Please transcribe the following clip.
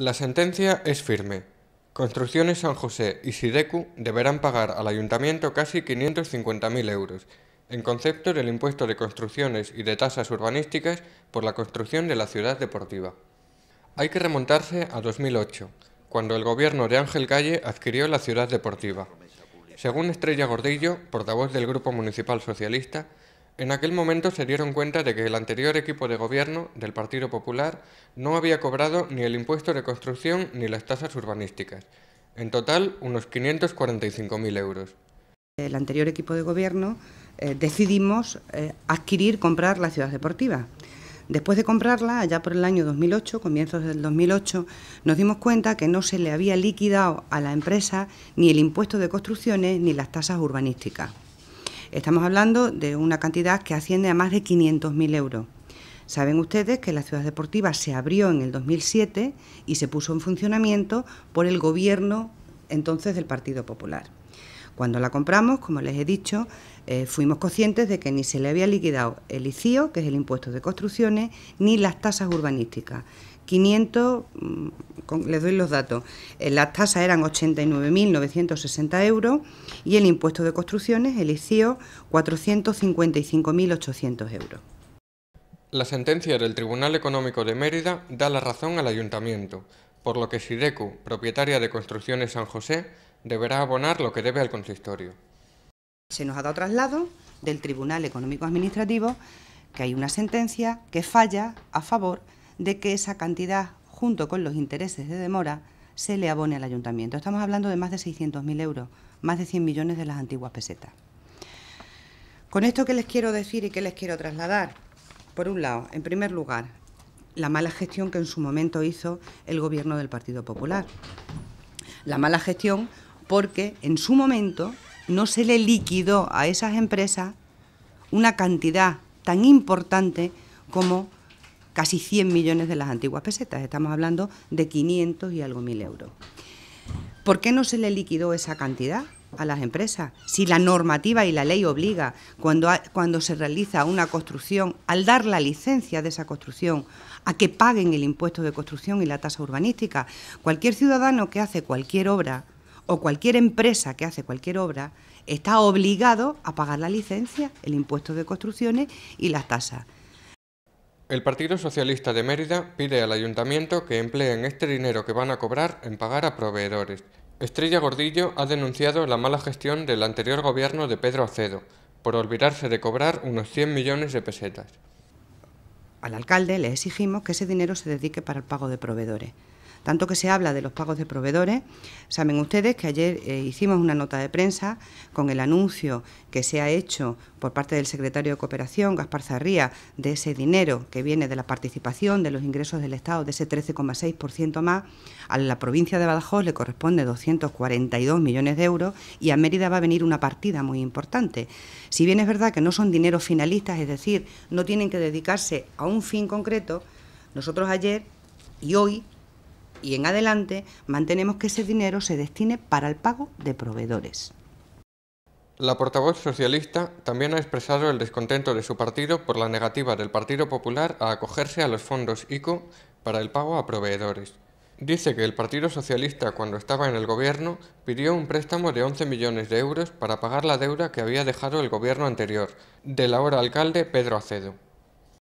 La sentencia es firme. Construcciones San José y Sidecu deberán pagar al ayuntamiento casi 550.000 euros, en concepto del impuesto de construcciones y de tasas urbanísticas por la construcción de la ciudad deportiva. Hay que remontarse a 2008, cuando el gobierno de Ángel Calle adquirió la ciudad deportiva. Según Estrella Gordillo, portavoz del Grupo Municipal Socialista, en aquel momento se dieron cuenta de que el anterior equipo de gobierno del Partido Popular no había cobrado ni el impuesto de construcción ni las tasas urbanísticas. En total, unos 545.000 euros. El anterior equipo de gobierno eh, decidimos eh, adquirir, comprar la ciudad deportiva. Después de comprarla, allá por el año 2008, comienzos del 2008, nos dimos cuenta que no se le había liquidado a la empresa ni el impuesto de construcciones ni las tasas urbanísticas. Estamos hablando de una cantidad que asciende a más de 500.000 euros. Saben ustedes que la ciudad deportiva se abrió en el 2007 y se puso en funcionamiento por el gobierno entonces del Partido Popular. Cuando la compramos, como les he dicho, eh, fuimos conscientes de que ni se le había liquidado el ICIO, que es el impuesto de construcciones, ni las tasas urbanísticas. 500, mm, les doy los datos, eh, las tasas eran 89.960 euros y el impuesto de construcciones, el ICIO, 455.800 euros. La sentencia del Tribunal Económico de Mérida da la razón al Ayuntamiento, por lo que Sidecu, propietaria de Construcciones San José, deberá abonar lo que debe al consistorio. Se nos ha dado traslado del Tribunal Económico Administrativo que hay una sentencia que falla a favor de que esa cantidad, junto con los intereses de demora, se le abone al ayuntamiento. Estamos hablando de más de 600.000 euros, más de 100 millones de las antiguas pesetas. Con esto que les quiero decir y que les quiero trasladar, por un lado, en primer lugar, la mala gestión que en su momento hizo el gobierno del Partido Popular. La mala gestión porque en su momento no se le liquidó a esas empresas una cantidad tan importante como casi 100 millones de las antiguas pesetas, estamos hablando de 500 y algo mil euros. ¿Por qué no se le liquidó esa cantidad? a las empresas. Si la normativa y la ley obliga, cuando, cuando se realiza una construcción, al dar la licencia de esa construcción, a que paguen el impuesto de construcción y la tasa urbanística, cualquier ciudadano que hace cualquier obra o cualquier empresa que hace cualquier obra está obligado a pagar la licencia, el impuesto de construcciones y las tasas. El Partido Socialista de Mérida pide al ayuntamiento que empleen este dinero que van a cobrar en pagar a proveedores. Estrella Gordillo ha denunciado la mala gestión del anterior gobierno de Pedro Acedo por olvidarse de cobrar unos 100 millones de pesetas. Al alcalde le exigimos que ese dinero se dedique para el pago de proveedores. Tanto que se habla de los pagos de proveedores, saben ustedes que ayer eh, hicimos una nota de prensa con el anuncio que se ha hecho por parte del secretario de Cooperación, Gaspar Zarría, de ese dinero que viene de la participación de los ingresos del Estado, de ese 13,6% más. A la provincia de Badajoz le corresponde 242 millones de euros y a Mérida va a venir una partida muy importante. Si bien es verdad que no son dineros finalistas, es decir, no tienen que dedicarse a un fin concreto, nosotros ayer y hoy y en adelante mantenemos que ese dinero se destine para el pago de proveedores. La portavoz socialista también ha expresado el descontento de su partido por la negativa del Partido Popular a acogerse a los fondos ICO para el pago a proveedores. Dice que el Partido Socialista, cuando estaba en el gobierno, pidió un préstamo de 11 millones de euros para pagar la deuda que había dejado el gobierno anterior, del ahora alcalde Pedro Acedo.